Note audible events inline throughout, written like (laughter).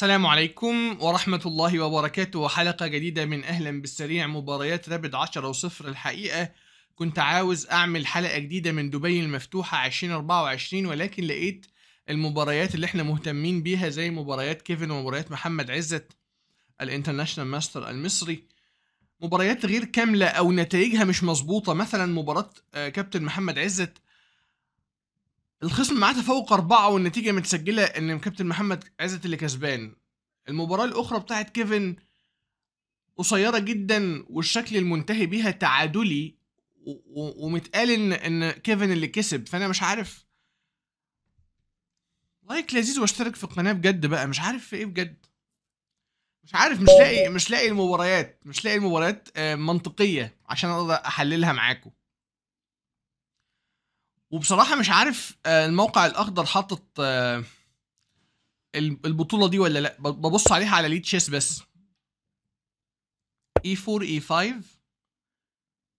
السلام عليكم ورحمة الله وبركاته وحلقة جديدة من أهلا بالسريع مباريات رابد 10 وصفر الحقيقة كنت عاوز أعمل حلقة جديدة من دبي المفتوحة 2024 ولكن لقيت المباريات اللي احنا مهتمين بيها زي مباريات كيفن ومباريات محمد عزت الانترناشنال ماستر المصري مباريات غير كاملة أو نتائجها مش مظبوطة مثلا مباراة آه، كابتن محمد عزت الخصم معاه تفوق أربعة والنتيجة متسجلة إن كابتن محمد عزت اللي كسبان المباراة الأخرى بتاعت كيفن قصيرة جدا والشكل المنتهي بيها تعادلي ومتقال إن إن كيفن اللي كسب فأنا مش عارف لايك لذيذ واشترك في القناة بجد بقى مش عارف في إيه بجد مش عارف مش لاقي مش لاقي المباريات مش لاقي المباريات آه، منطقية عشان أقدر أحللها معاكم وبصراحه مش عارف آه، الموقع الاخضر حاطط آه، البطوله دي ولا لا ببص عليها على ليد تشيس بس اي 4 اي 5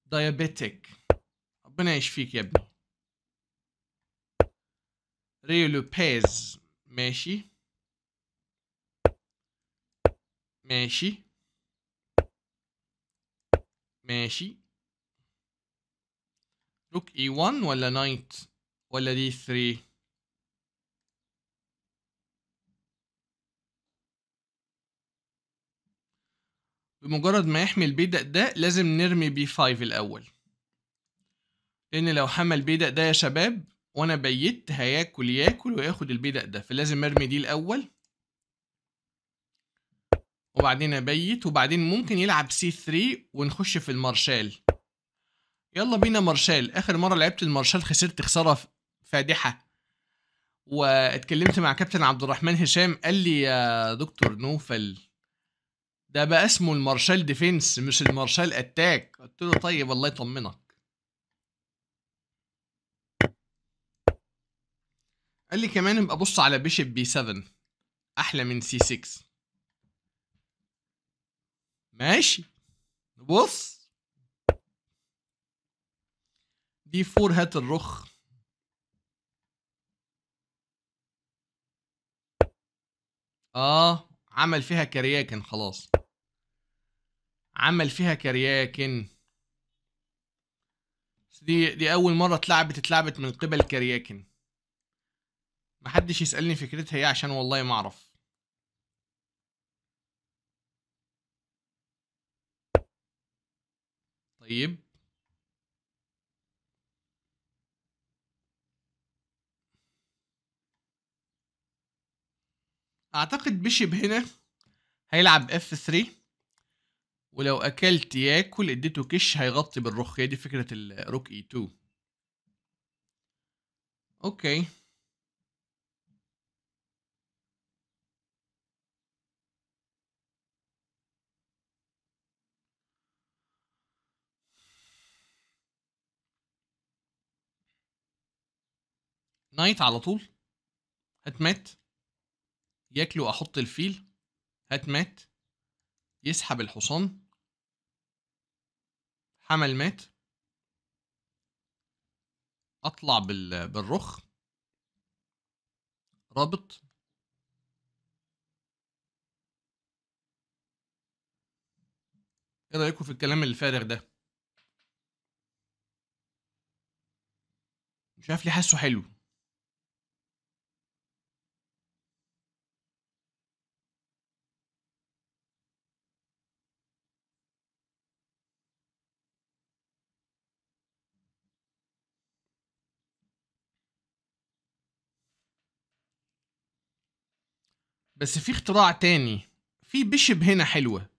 دايابيتيك ربنا يشفيك يا ابني ريو لوبيز ماشي ماشي ماشي روك e1 ولا نايت ولا d3 بمجرد ما يحمي البيدق ده لازم نرمي b5 الأول لأن لو حمى البيدق ده يا شباب وأنا بيت هياكل ياكل وياخد البيدق ده فلازم أرمي دي الأول وبعدين أبيت وبعدين ممكن يلعب c3 ونخش في المارشال يلا بينا مارشال اخر مره لعبت المارشال خسرت خساره فادحه واتكلمت مع كابتن عبد الرحمن هشام قال لي يا دكتور نوفل ده بقى اسمه المارشال ديفنس مش المارشال اتاك قلت له طيب الله يطمنك قال لي كمان ابقى بص على بيشب بي 7 احلى من سي 6 ماشي بص دي 4 هات الرخ اه عمل فيها كرياكن خلاص عمل فيها كرياكن دي دي اول مره اتلعبت اتلعبت من قبل كرياكن محدش يسالني فكرتها ايه عشان والله ما اعرف طيب اعتقد بشب هنا هيلعب اف 3 ولو اكلت ياكل اديته كش هيغطي بالرخ هي دي فكرة الروك اي 2 اوكي نايت على طول هتمات ياكله احط الفيل هات مات يسحب الحصان حمل مات اطلع بالرخ رابط ايه رايكم في الكلام الفارغ ده مش عارف ليه حاسه حلو بس في اختراع تاني في بشب هنا حلوة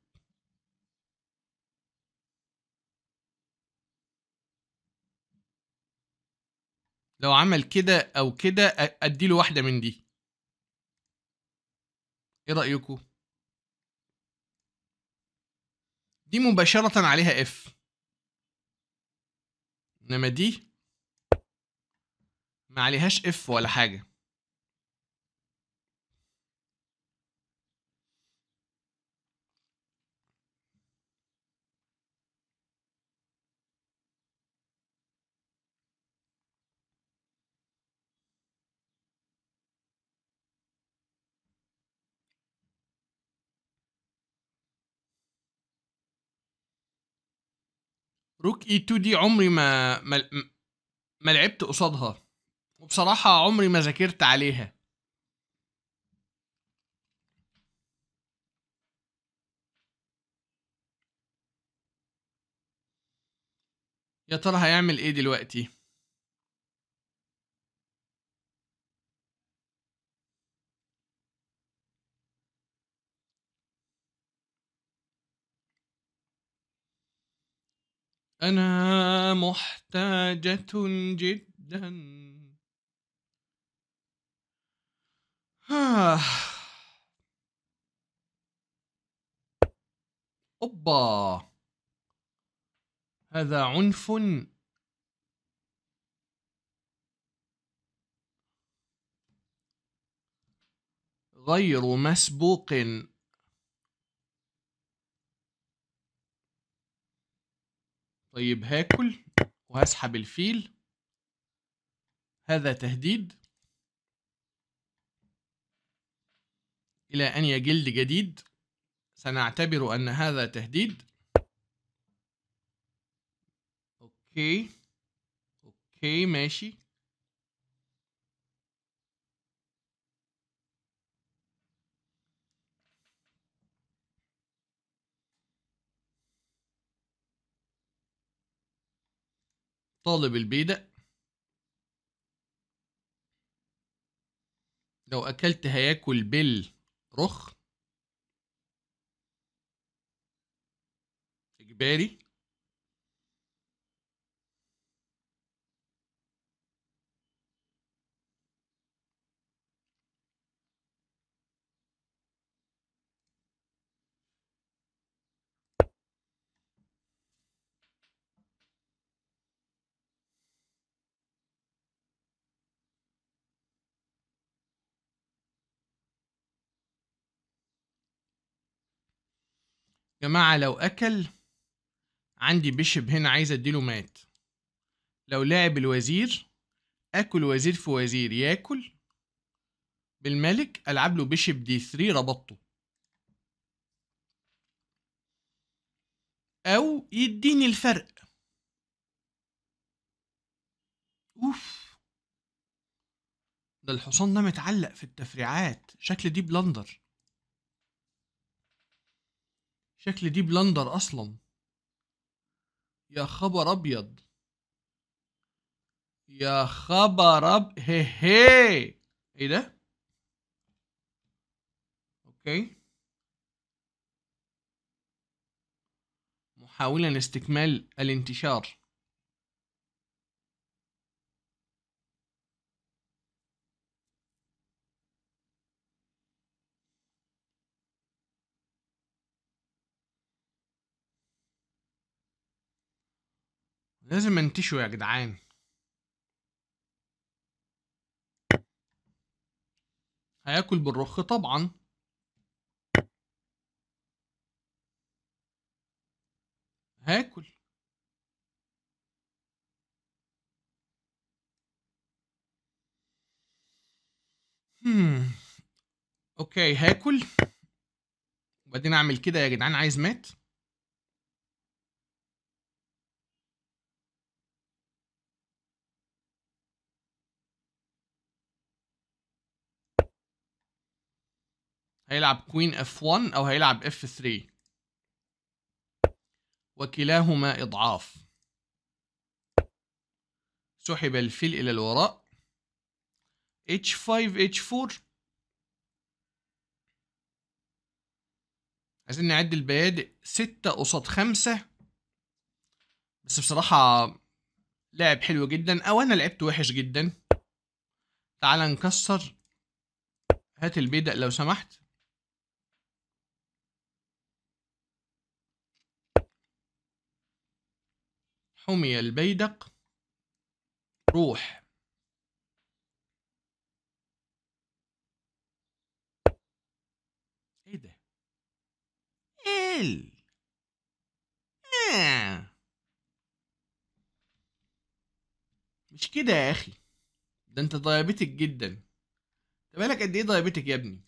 لو عمل كده او كده اديله واحدة من دي ايه رأيكم دي مباشرة عليها اف انما دي ما عليهاش اف ولا حاجة روك اي 2 دي عمري ما ما, لعبت قصادها وبصراحة عمري ما ذاكرت عليها يا ترى هيعمل ايه دلوقتي أنا محتاجة جدا آه. أوبا هذا عنف غير مسبوق طيب هاكل وهسحب الفيل هذا تهديد إلى أن يجلد جديد سنعتبر أن هذا تهديد أوكي أوكي ماشي طالب البيدا لو أكلت هياكل بالرخ إجباري جماعة لو أكل عندي بشب هنا عايز أديله مات لو لعب الوزير أكل وزير في وزير ياكل بالملك ألعب له بشب دي 3 ربطته أو يديني الفرق أوف ده الحصان ده متعلق في التفريعات شكل دي بلندر شكل دي بلندر اصلا يا خبر ابيض يا خبر اب هي هي ايه ده اوكي محاولا استكمال الانتشار لازم انتشوا يا جدعان هياكل بالرخ طبعا هاكل هم. اوكي هاكل وبعدين اعمل كده يا جدعان عايز مات هيلعب كوين اف 1 او هيلعب اف 3 وكلاهما اضعاف سحب الفيل الى الوراء h5 h4 عايزين نعد البيادئ 6 قصاد 5 بس بصراحة لعب حلو جدا او انا لعبت وحش جدا تعال نكسر هات البيدق لو سمحت حمي البيدق روح ايه ده ال آه. مش كده يا اخي ده انت ضيابتك جدا انت بالك قد ايه ضيابتك يا ابني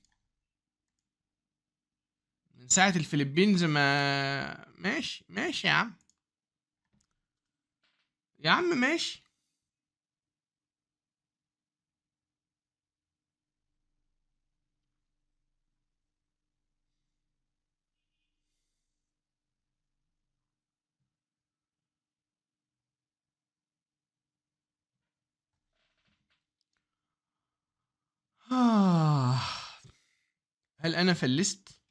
من ساعة الفلبينز ما ماشي ماشي يا عم يا عم ماشي آه. هل أنا فلست؟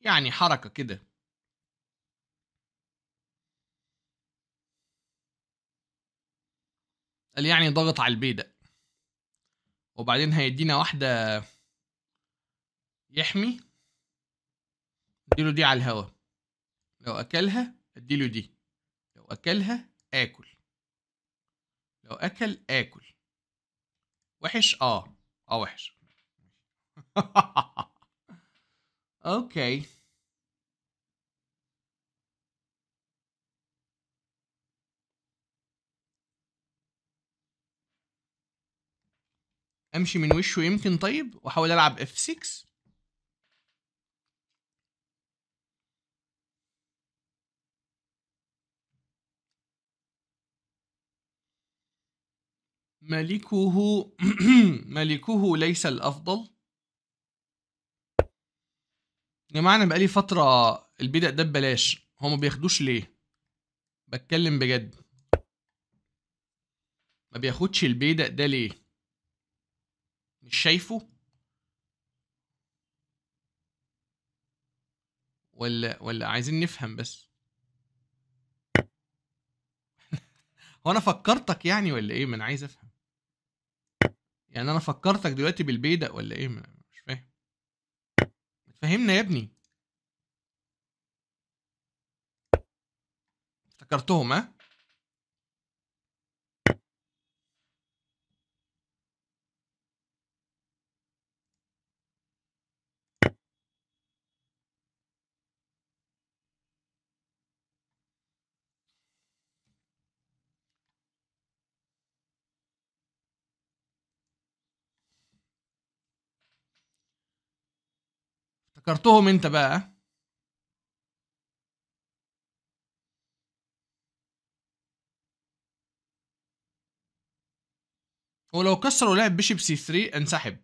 يعني حركة كده قال يعني ضغط على البيدق وبعدين هيدينا واحدة يحمي اديله دي على الهوا لو اكلها اديله دي لو اكلها اكل لو اكل اكل وحش اه اه وحش (laughs) Okay. امشي من وشه يمكن طيب واحاول العب اف 6 ملكه (clears throat) ملكه ليس الافضل يا جماعه انا بقالي فتره البدع ده ببلاش هو ما بياخدوش ليه بتكلم بجد ما بياخدش البيدق ده ليه مش شايفه ولا ولا عايزين نفهم بس (laughs) هو انا فكرتك يعني ولا ايه ما انا عايز افهم يعني انا فكرتك دلوقتي بالبيدق ولا ايه فهمنا يا ابني افتكرتهم ها فكرتهم انت بقى ولو كسر ولعب بيشب سي 3 انسحب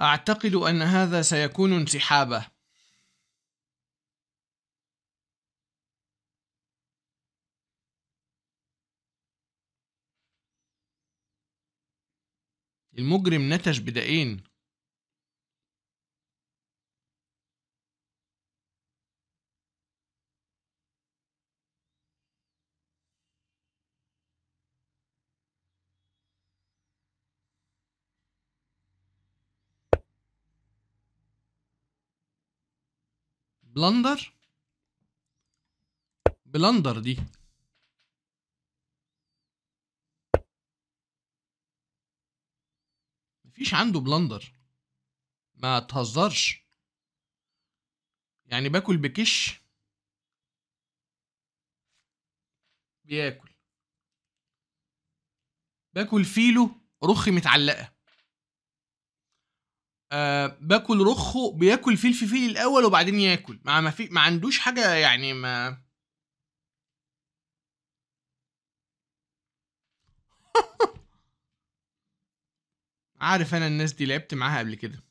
أعتقد أن هذا سيكون انسحابه المجرم نتج بدائين بلندر بلندر دي مفيش عنده بلندر ما تهزرش يعني باكل بكش بياكل باكل فيلو رخي متعلقه آه باكل رخه بياكل في فيل الاول وبعدين ياكل مع ما في ما عندوش حاجه يعني ما (laughs) عارف انا الناس دي لعبت معاها قبل كده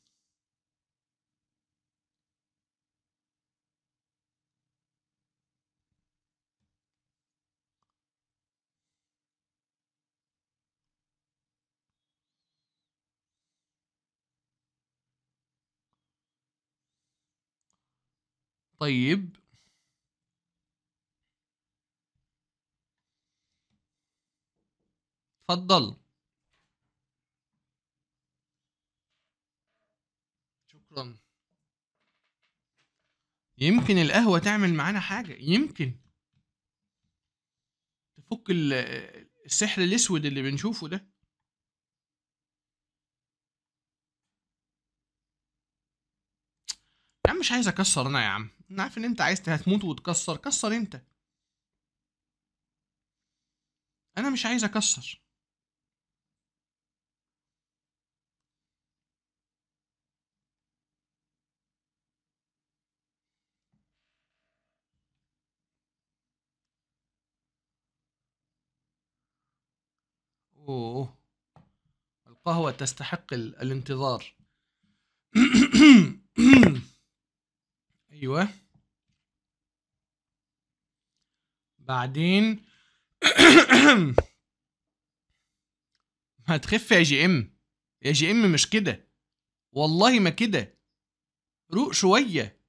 طيب تفضل شكرا يمكن القهوة تعمل معانا حاجة يمكن تفك السحر الأسود اللي بنشوفه ده يا عم مش عايز أكسر أنا يا عم انا عارف ان انت عايز هتموت وتكسر كسر انت انا مش عايز اكسر اوه القهوة تستحق الانتظار (clears throat) (clears throat) ايوه بعدين (clears throat) ما تخف يا جي ام يا جي ام مش كده والله ما كده روق شويه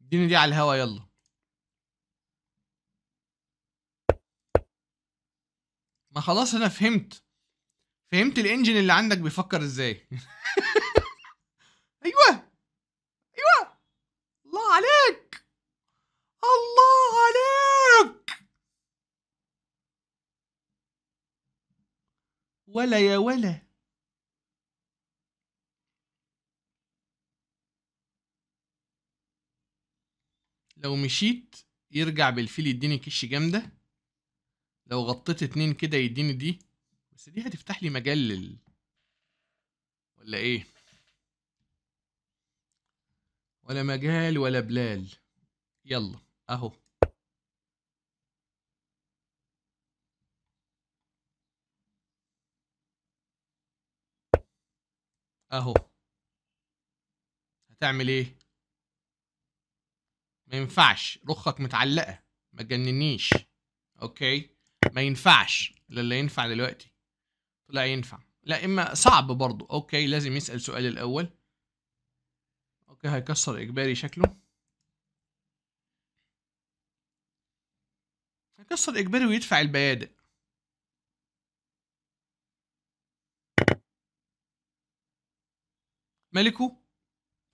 اديني دي على الهوا يلا ما خلاص انا فهمت فهمت الانجن اللي عندك بيفكر ازاي (laughs) ايوه ايوه الله عليك الله عليك ولا يا ولا لو مشيت يرجع بالفيل يديني كش جامده لو غطيت اتنين كده يديني دي بس دي هتفتح لي مجال لل ولا ايه ولا مجال ولا بلال يلا اهو اهو هتعمل ايه ما ينفعش رخك متعلقه ما تجننيش اوكي ما ينفعش لا ينفع دلوقتي لا ينفع لا اما صعب برضو اوكي لازم يسأل سؤال الاول اوكي هيكسر اجباري شكله هيكسر اجباري ويدفع البيادق ملكه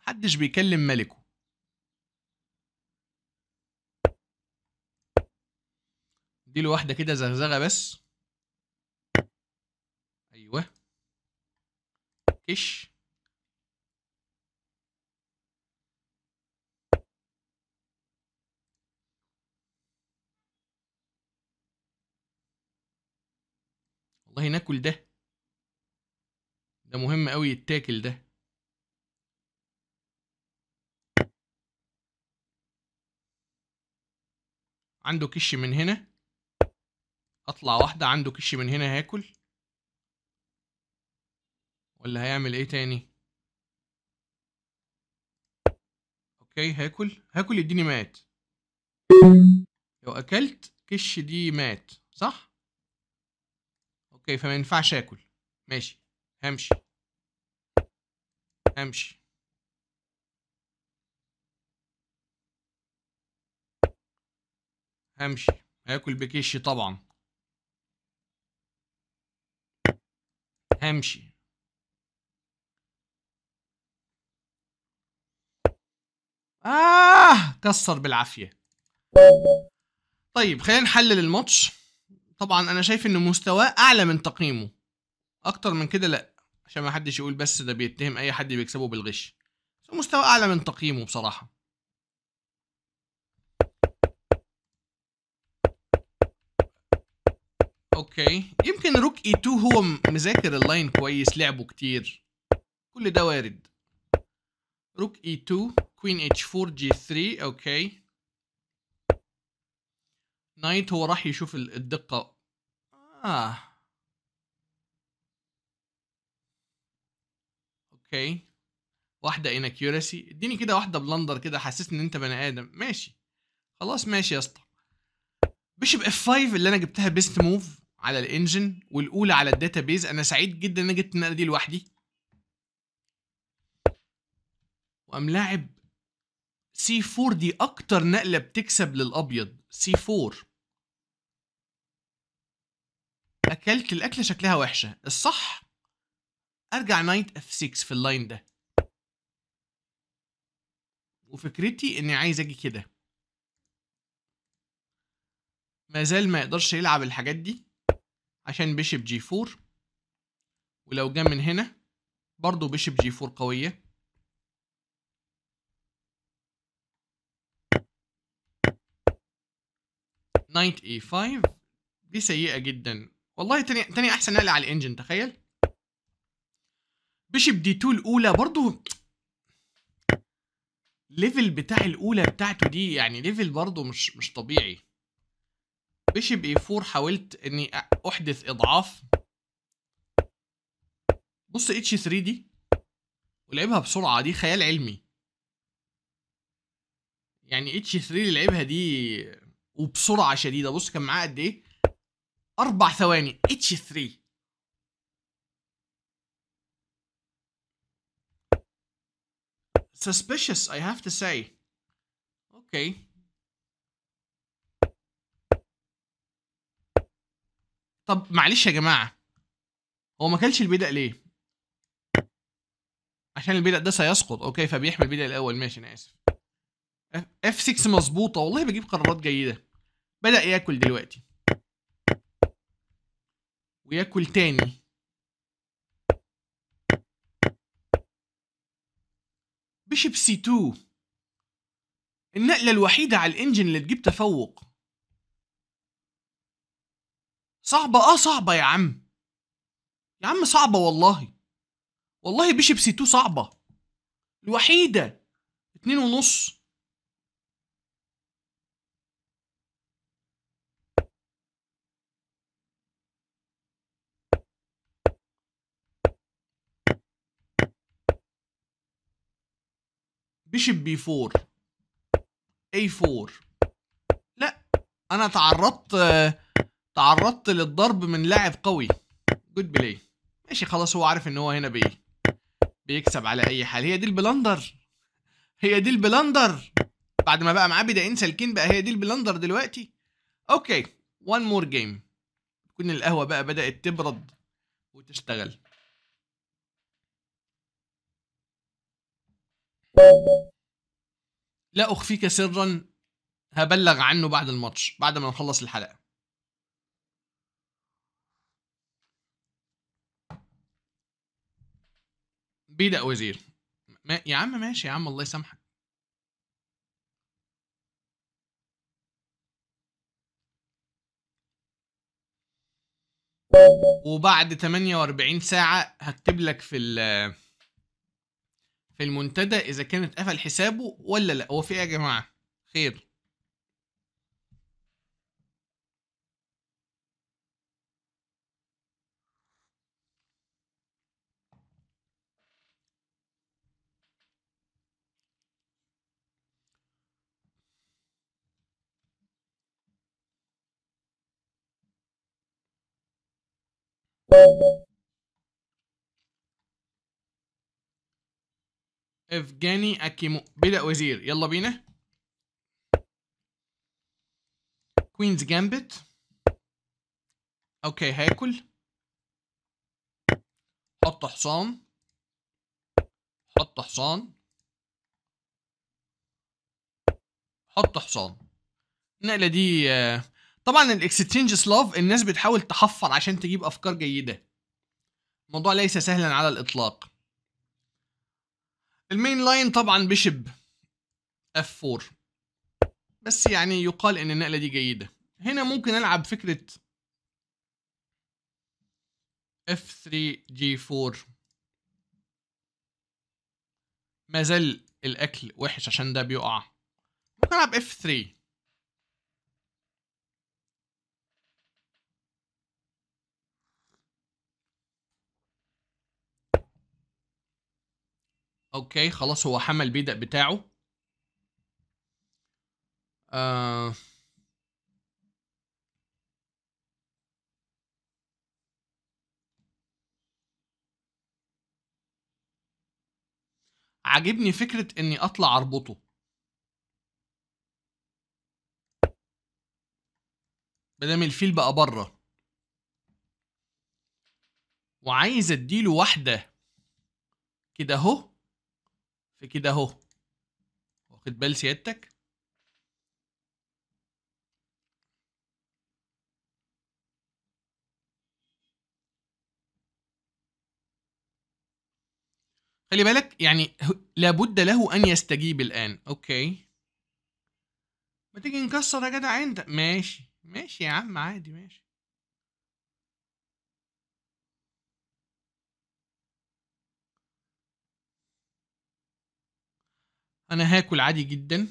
محدش بيكلم ملكه اديله واحده كده زغزغه بس إيش والله ناكل ده ده مهم قوي يتاكل ده عنده كش من هنا اطلع واحده عنده كش من هنا هاكل ولا هيعمل ايه تاني اوكي هاكل هاكل يديني مات لو اكلت كش دي مات صح اوكي فما ينفعش اكل ماشي همشي همشي همشي هاكل بكش طبعا همشي آه كسر بالعافية طيب خلينا نحلل الماتش طبعا انا شايف انه مستواه اعلى من تقييمه اكتر من كده لا عشان ما حدش يقول بس ده بيتهم اي حد بيكسبه بالغش مستوى اعلى من تقييمه بصراحه اوكي يمكن روك اي 2 هو مذاكر اللاين كويس لعبه كتير كل ده وارد روك e2 كوين h4 g3 اوكي نايت هو راح يشوف الدقة آه اوكي واحدة انكيورسي اديني كده واحدة بلندر كده حسسني ان انت بني ادم ماشي خلاص ماشي يا اسطى بيشب اف 5 اللي انا جبتها بيست موف على الانجن والاولى على الداتا بيز انا سعيد جدا ان انا جبت النقله دي لوحدي وقام لاعب سي 4 دي اكتر نقله بتكسب للابيض سي 4 اكلت الاكله شكلها وحشه الصح ارجع نايت اف 6 في اللاين ده وفكرتي اني عايز اجي كده ما زال ما يقدرش يلعب الحاجات دي عشان بيشب جي 4 ولو جه من هنا برضه بيشب جي 4 قويه نايت اي 5 دي سيئه جدا والله تاني تاني احسن نقله على الانجن تخيل بيشب دي 2 الاولى برضه ليفل بتاع الاولى بتاعته دي يعني ليفل برضه مش مش طبيعي بيشب اي 4 حاولت اني احدث اضعاف بص اتش 3 دي ولعبها بسرعه دي خيال علمي يعني اتش 3 اللي لعبها دي وبسرعه شديده بص كان معاه قد ايه اربع ثواني اتش 3 suspicious I have to say okay طب معلش يا جماعه هو ما كلش البدء ليه عشان البدء ده سيسقط اوكي فبيحمي البدء الاول ماشي انا اسف اف 6 مظبوطه والله بجيب قرارات جيده بدأ ياكل دلوقتي وياكل تاني بيشب سي 2 النقلة الوحيدة على الانجن اللي تجيب تفوق صعبة اه صعبة يا عم يا عم صعبة والله والله بيشب سي 2 صعبة الوحيدة اتنين ونص بيشب بي 4 اي 4 لا انا تعرضت تعرضت للضرب من لاعب قوي جود بلاي ماشي خلاص هو عارف ان هو هنا بي بيكسب على اي حال هي دي البلندر هي دي البلندر بعد ما بقى معاه بدائين سالكين بقى هي دي البلندر دلوقتي اوكي وان مور جيم تكون القهوه بقى بدات تبرد وتشتغل لا اخفيك سرا هبلغ عنه بعد الماتش بعد ما نخلص الحلقه بيدق وزير ما يا عم ماشي يا عم الله يسامحك وبعد 48 ساعه هكتب لك في ال في المنتدى اذا كان اتقفل حسابه ولا لا هو في ايه يا جماعه خير Thank you. افجاني اكيمو بلا وزير يلا بينا كوينز جامبت اوكي هاكل حط حصان حط حصان حط حصان النقلة دي آه، طبعا الاكستشينج سلاف الناس بتحاول تحفر عشان تجيب افكار جيدة الموضوع ليس سهلا على الاطلاق المين لاين طبعا بشب اف 4 بس يعني يقال ان النقله دي جيده هنا ممكن العب فكره اف 3 جي 4 ما زال الاكل وحش عشان ده بيقع ممكن العب اف 3 اوكي خلاص هو حمى البيدق بتاعه آه عاجبني فكرة اني اطلع اربطه بدام الفيل بقى بره وعايز اديله واحدة كده اهو في كده اهو واخد بال سيادتك خلي بالك يعني لابد له ان يستجيب الان اوكي ما تيجي نكسر يا جدع انت ماشي ماشي يا عم عادي ماشي أنا هاكل عادي جدا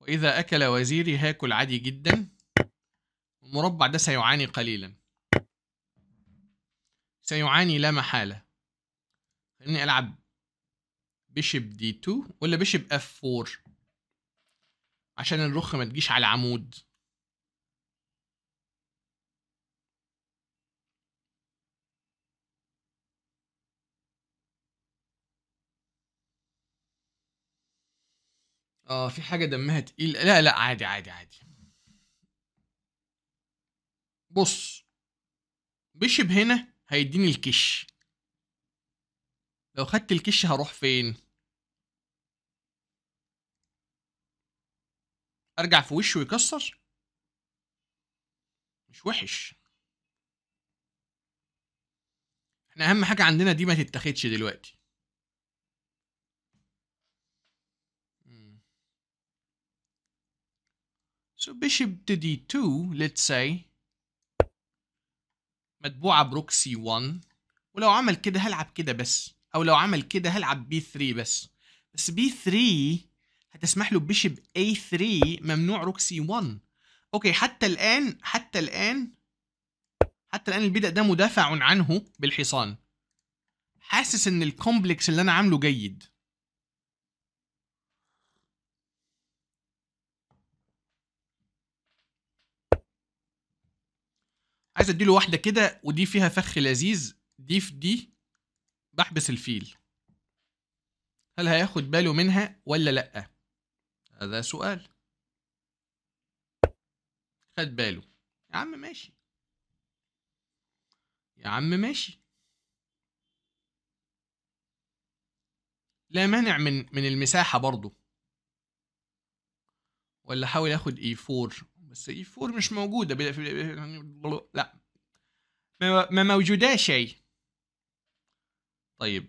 وإذا أكل وزيري هاكل عادي جدا المربع ده سيعاني قليلا سيعاني لا محالة خليني ألعب بيشب دي 2 ولا بيشب اف 4 عشان الرخ ما تجيش على العمود اه في حاجة دمها تقيل لا لا عادي عادي عادي بص بيشب هنا هيديني الكش لو خدت الكش هروح فين ارجع في وشه ويكسر مش وحش احنا اهم حاجة عندنا دي ما تتاخدش دلوقتي So bishop to d2 let's say متبوعة بروك c 1 ولو عمل كده هلعب كده بس أو لو عمل كده هلعب b 3 بس بس b 3 هتسمح له بشب a 3 ممنوع روك c 1 اوكي حتى الآن حتى الآن حتى الآن البدء ده مدافع عنه بالحصان حاسس إن الكومبلكس اللي أنا عامله جيد عايز اديله واحده كده ودي فيها فخ لذيذ دي في دي بحبس الفيل هل هياخد باله منها ولا لا هذا سؤال خد باله يا عم ماشي يا عم ماشي لا مانع من من المساحه برضه ولا حاول اخد اي 4 بس اي 4 مش موجوده بلا في لا ما موجوده شيء طيب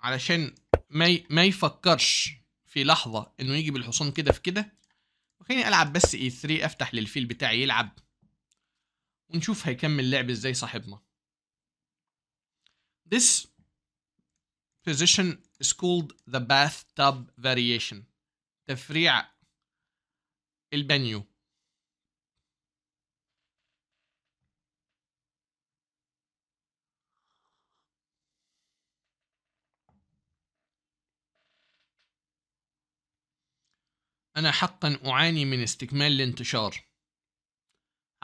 علشان ما ما يفكرش في لحظه انه يجي بالحصان كده في كده خليني العب بس اي e 3 افتح للفيل بتاعي يلعب ونشوف هيكمل لعب ازاي صاحبنا This position is called the bathtub variation تفريع البانيو أنا حقا أعاني من استكمال الانتشار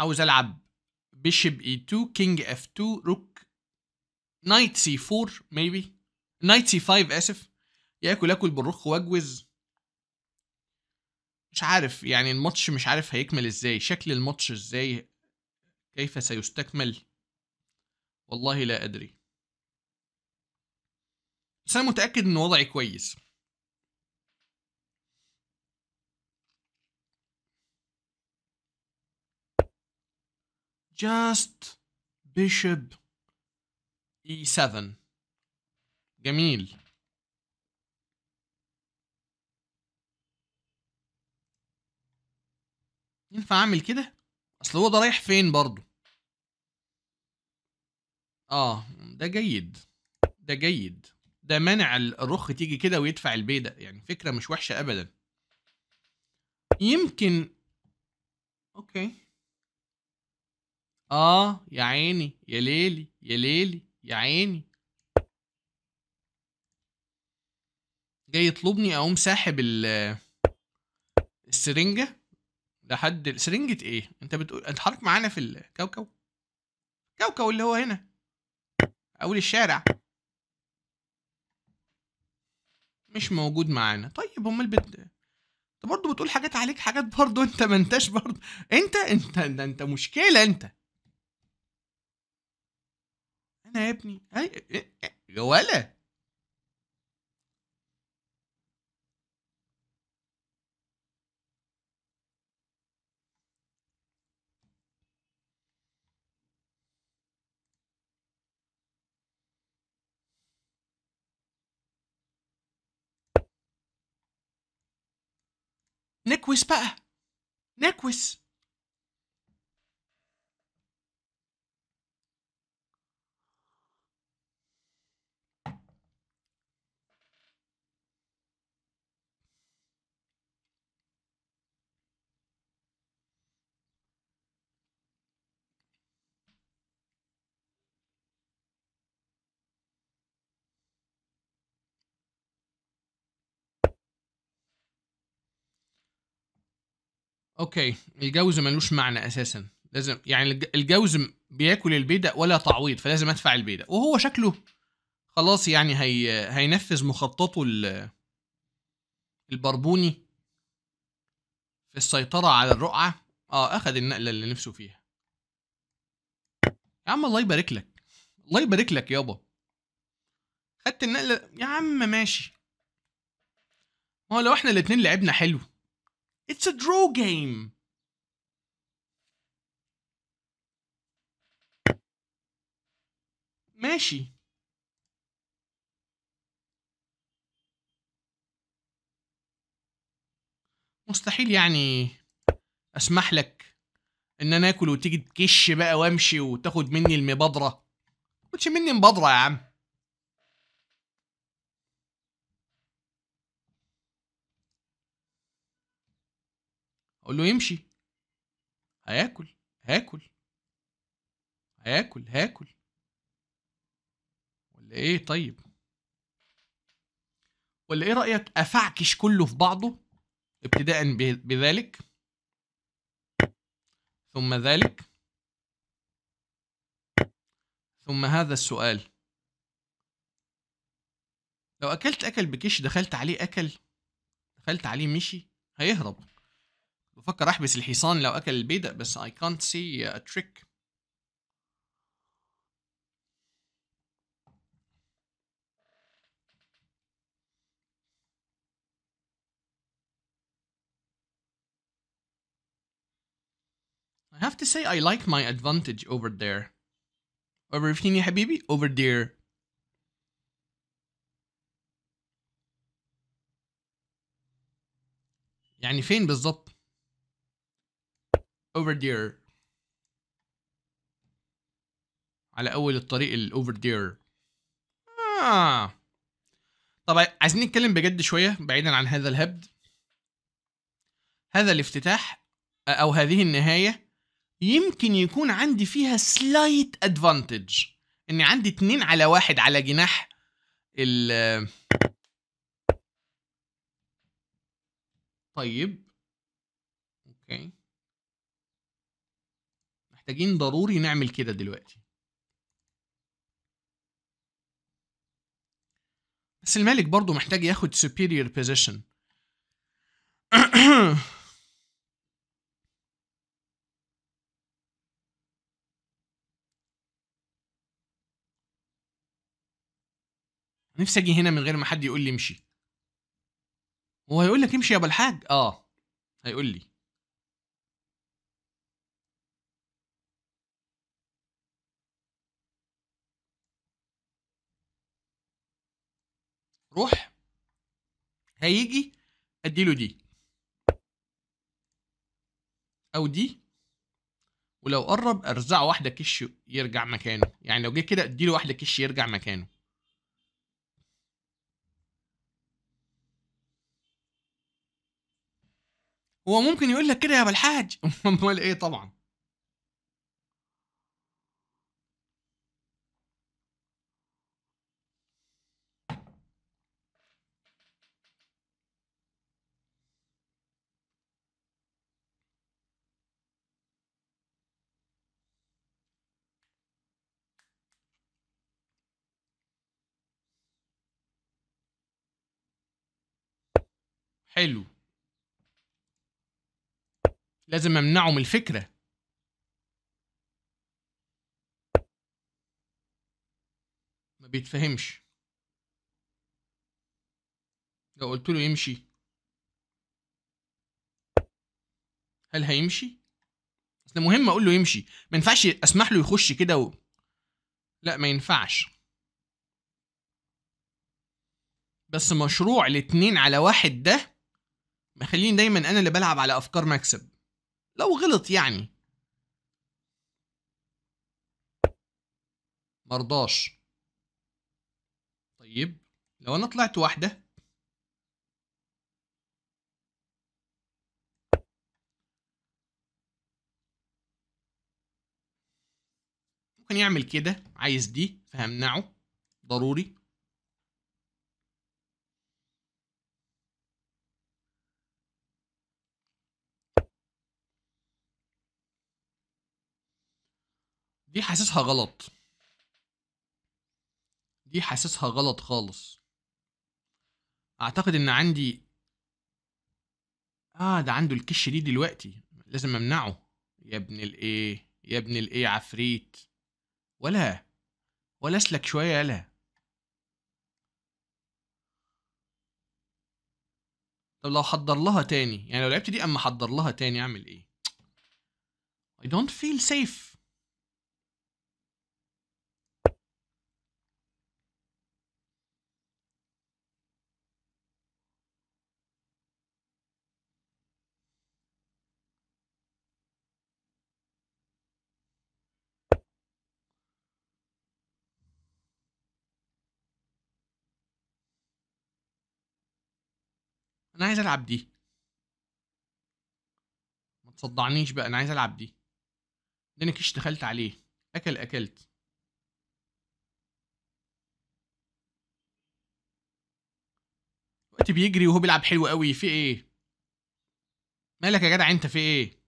عاوز ألعب بيشب اي 2 كينج اف 2 روك نايت سي 4 ميبي نايت سي 5 آسف ياكل اكل بالرخ واجوز مش عارف يعني الماتش مش عارف هيكمل ازاي شكل الماتش ازاي كيف سيستكمل والله لا ادري بس انا متاكد ان وضعي كويس جاست بيشب اي 7 جميل ينفع اعمل كده اصل هو ده رايح فين برضو اه ده جيد ده جيد ده مانع الرخ تيجي كده ويدفع البيضه يعني فكره مش وحشه ابدا يمكن اوكي اه يا عيني يا ليلي يا ليلي يا عيني جاي يطلبني اقوم ساحب السرنجه لحد سرنجة ايه؟ انت بتقول انت حضرتك معانا في الكوكو كوكو اللي هو هنا اول الشارع مش موجود معانا طيب امال بت... انت برضه بتقول حاجات عليك حاجات برضه انت ما انتش برضه انت انت انت, انت مشكله انت انا يا ابني يا ولا Whisper. Nick Whisper. اوكي الجوز ملوش معنى اساسا لازم يعني الجوز بياكل البيدق ولا تعويض فلازم ادفع البيدق وهو شكله خلاص يعني هي هينفذ مخططه البربوني في السيطرة على الرقعة اه اخذ النقلة اللي نفسه فيها يا عم الله يبارك لك الله يبارك لك يابا خدت النقلة يا عم ماشي ما هو لو احنا الاتنين لعبنا حلو It's a draw game. ماشي مستحيل يعني اسمح لك ان انا اكل وتيجي تكش بقى وامشي وتاخد مني المبادره ما تاخدش مني مبادره يا عم اقول له يمشي هياكل هاكل هياكل هاكل ولا ايه طيب ولا ايه رايك افعكش كله في بعضه ابتداء بذلك ثم ذلك ثم هذا السؤال لو اكلت اكل بكش دخلت عليه اكل دخلت عليه مشي هيهرب بفكر احبس الحصان لو اكل البيدق بس I can't see a trick I have to say I like my advantage over there. Over فين يا حبيبي؟ Over there. يعني فين بالظبط؟ over there على اول الطريق الاوفر دير آه. طب عايزين نتكلم بجد شويه بعيدا عن هذا الهبد هذا الافتتاح او هذه النهايه يمكن يكون عندي فيها سلايت ادفانتج اني عندي اتنين على واحد على جناح ال طيب اوكي okay. محتاجين ضروري نعمل كده دلوقتي بس الملك برضو محتاج ياخد superior position نفسي اجي هنا من غير ما حد يقول لي امشي هو هيقول لك امشي يا ابو الحاج اه هيقول لي روح هيجي اديله دي او دي ولو قرب ارزعه واحده كش يرجع مكانه يعني لو جه كده اديله واحده كش يرجع مكانه هو ممكن يقول لك كده يا بلحاج (laughs) امال ايه طبعا حلو لازم امنعه من الفكره ما بيتفهمش لو قلت له يمشي هل هيمشي اصل مهم اقول له يمشي ما ينفعش اسمح له يخش كده و... لا ما ينفعش بس مشروع الاتنين على واحد ده مخليني دايما انا اللي بلعب على افكار مكسب لو غلط يعني مرضاش طيب لو انا طلعت واحده ممكن يعمل كده عايز دي فهمنعه ضروري دي حاسسها غلط دي حاسسها غلط خالص اعتقد ان عندي اه ده عنده الكش دي دلوقتي لازم امنعه يا ابن الايه يا ابن الايه عفريت ولا ولا اسلك شويه يالا طب لو حضر لها تاني يعني لو لعبت دي اما حضر لها تاني اعمل ايه I don't feel safe انا عايز العب دي ما تصدعنيش بقى انا عايز العب دي ده انا كيش دخلت عليه اكل اكلت الوقت بيجري وهو بيلعب حلو قوي في ايه مالك يا جدع انت في ايه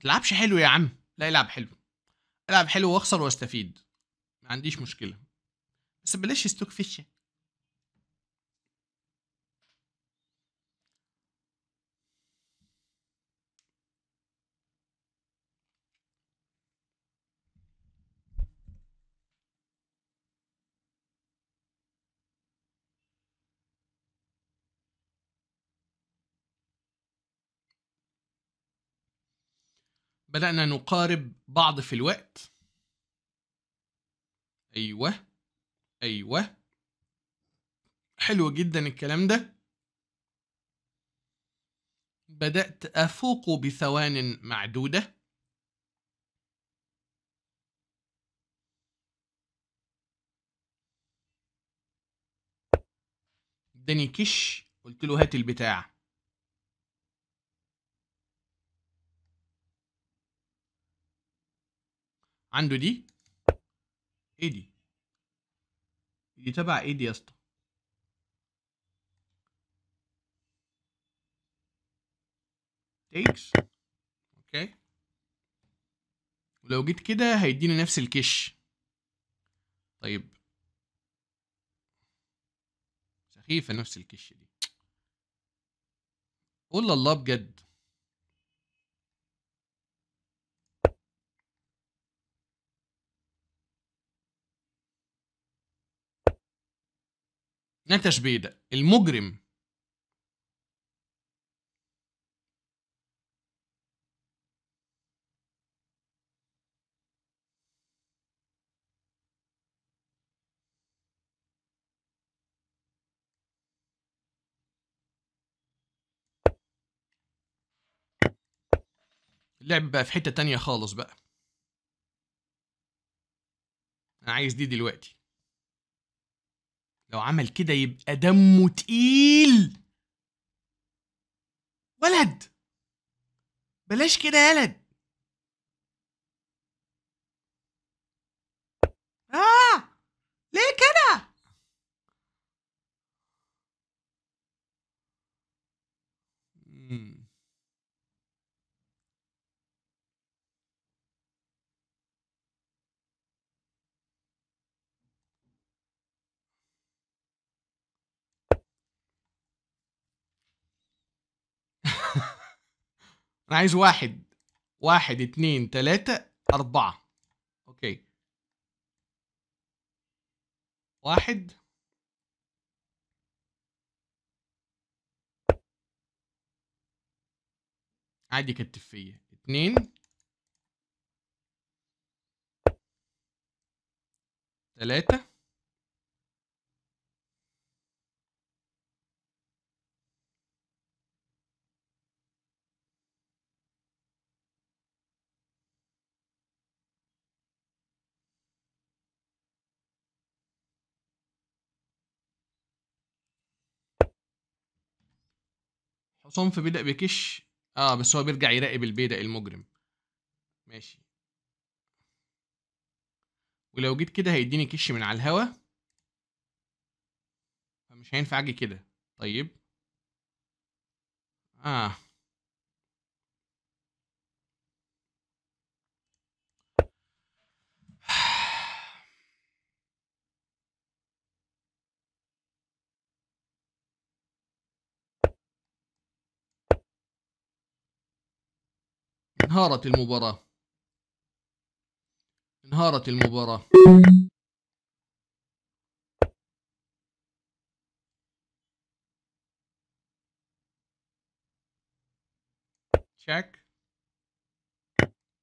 تلعبش حلو يا عم لا العب حلو العب حلو واخسر واستفيد ما عنديش مشكله بس بلاش ستوك فيشه بدأنا نقارب بعض في الوقت أيوه أيوه حلو جدا الكلام ده بدأت أفوق بثوان معدودة اداني كش قلت له هات البتاع عنده دي ايه دي دي تبع ايه دي يا اسطى تيكس اوكي ولو جيت كده هيديني نفس الكش طيب سخيفة نفس الكش دي قول الله بجد نتج بيد المجرم اللعب بقى في حتة تانية خالص بقى انا عايز دي دلوقتي لو عمل كده يبقى دمه تقيل ولد بلاش كده يا ولد اه ليه كده انا عايز واحد واحد اتنين تلاتة اربعة اوكي واحد عادي كتف فيا اتنين تلاتة صنف بدأ بكش اه بس هو بيرجع يراقب البيدق المجرم ماشي ولو جيت كده هيديني كش من على الهوا فمش هينفع اجي كده طيب اه انهارت المباراة انهارت المباراة check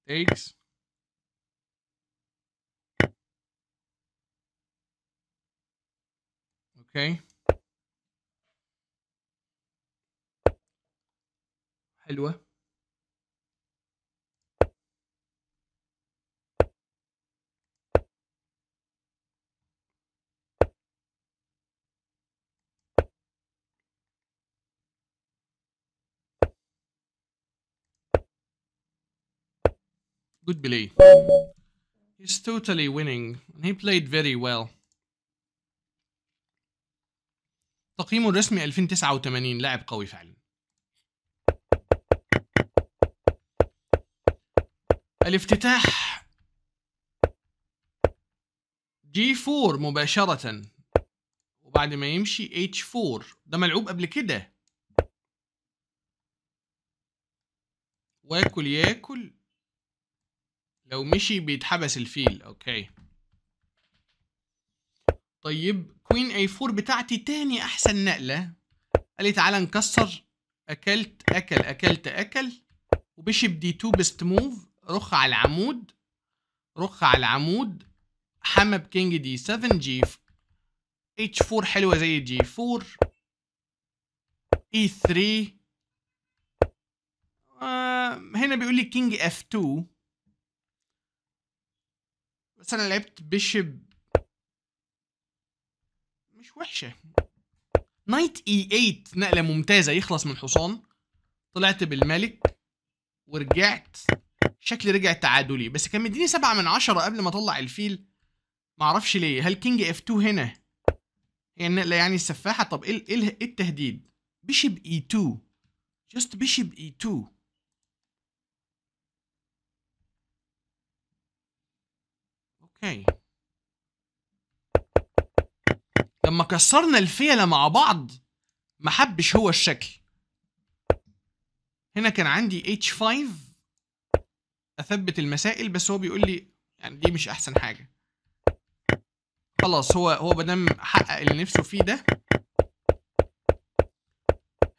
takes اوكي حلوه Good play. He's totally winning. He played very well. تقييمه الرسمي 2089 لاعب قوي فعلا. الافتتاح جي 4 مباشرة وبعد ما يمشي اتش 4 ده ملعوب قبل كده واكل ياكل لو مشي بيتحبس الفيل اوكي طيب كوين اي 4 بتاعتي تاني احسن نقله قال لي تعالى نكسر اكلت اكل اكلت اكل وبيشب دي 2 بست موف رخ على العمود رخ على العمود حمى بكينج دي 7 جي اتش 4 حلوه زي جي 4 اي 3 آه، هنا بيقول لي كينج اف 2 بس انا لعبت بشب مش وحشه نايت اي 8 نقله ممتازه يخلص من الحصان طلعت بالملك ورجعت شكلي رجع تعادلي بس كان مديني سبعة من عشرة قبل ما اطلع الفيل معرفش ليه هل كينج اف 2 هنا هي يعني النقله يعني السفاحه طب ايه إيه, ايه التهديد بشب اي 2 جاست بشب اي 2 اوكي لما كسرنا الفيلة مع بعض ما حبش هو الشكل هنا كان عندي H5 اثبت المسائل بس هو بيقول لي يعني دي مش احسن حاجه خلاص هو هو بدم حقق اللي نفسه فيه ده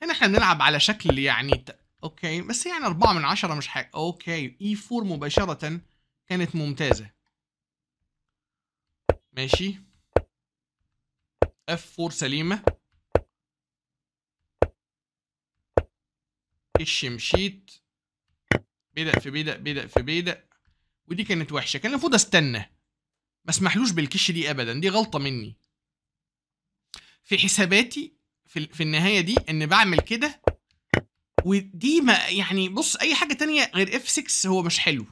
هنا احنا بنلعب على شكل يعني ت... اوكي بس يعني 4 من 10 مش حاجه اوكي اي e 4 مباشره كانت ممتازه ماشي F4 سليمة الشمشيت بدأ في بدأ بدأ في بدأ ودي كانت وحشة كان المفروض استنى ما اسمحلوش بالكش دي ابدا دي غلطة مني في حساباتي في, في النهاية دي ان بعمل كده ودي ما يعني بص اي حاجة تانية غير F6 هو مش حلو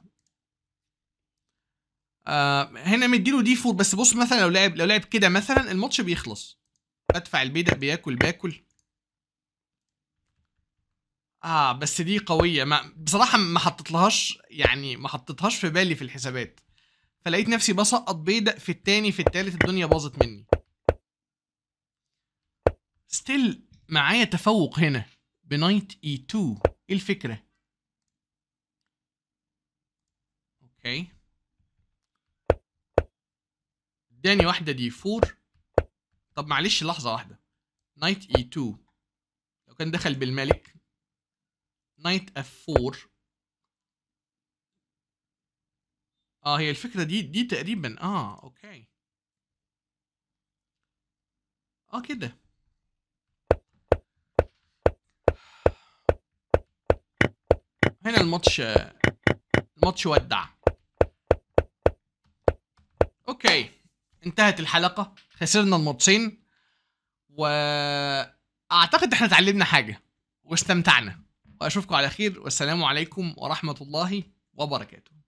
آه هنا مديله دي فور بس بص مثلا لو لعب لو لعب كده مثلا الماتش بيخلص بدفع البيدق بياكل باكل اه بس دي قويه ما بصراحه ما حطيتلهاش يعني ما حطيتهاش في بالي في الحسابات فلقيت نفسي بسقط بيدا في الثاني في الثالث الدنيا باظت مني ستيل معايا تفوق هنا بنايت اي e 2 ايه الفكره اوكي اداني واحده دي 4 طب معلش لحظه واحده نايت اي 2 لو كان دخل بالملك نايت اف 4 اه هي الفكره دي دي تقريبا اه اوكي اه كده هنا الماتش الماتش ودع اوكي انتهت الحلقه خسرنا الماتشين واعتقد احنا اتعلمنا حاجه واستمتعنا واشوفكم على خير والسلام عليكم ورحمه الله وبركاته